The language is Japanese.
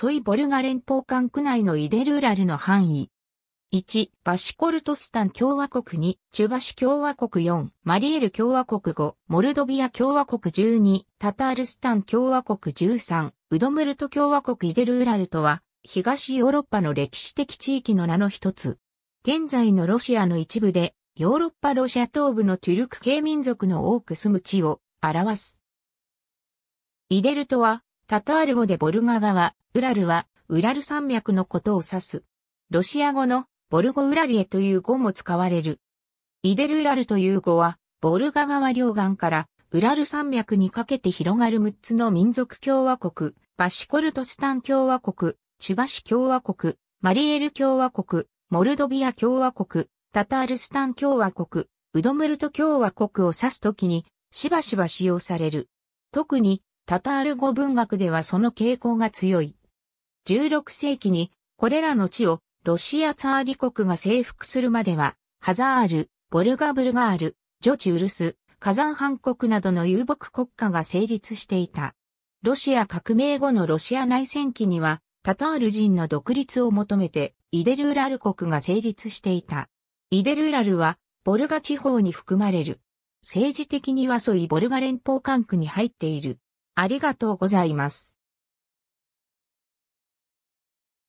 ソイボルガ連邦管区内のイデルーラルの範囲。1、バシコルトスタン共和国2、チュバシ共和国4、マリエル共和国5、モルドビア共和国12、タタールスタン共和国13、ウドムルト共和国イデルーラルとは、東ヨーロッパの歴史的地域の名の一つ。現在のロシアの一部で、ヨーロッパロシア東部のトゥルク系民族の多く住む地を表す。イデルトは、タタール語でボルガ川、ウラルは、ウラル山脈のことを指す。ロシア語のボルゴウラリエという語も使われる。イデルウラルという語は、ボルガ川両岸からウラル山脈にかけて広がる6つの民族共和国、バシコルトスタン共和国、チュバシ共和国、マリエル共和国、モルドビア共和国、タタールスタン共和国、ウドムルト共和国を指すときに、しばしば使用される。特に、タタール語文学ではその傾向が強い。16世紀にこれらの地をロシアツァーリ国が征服するまでは、ハザール、ボルガブルガール、ジョチウルス、火山藩国などの遊牧国家が成立していた。ロシア革命後のロシア内戦期には、タタール人の独立を求めて、イデルーラル国が成立していた。イデルーラルは、ボルガ地方に含まれる。政治的にはソイボルガ連邦管区に入っている。ありがとうございます。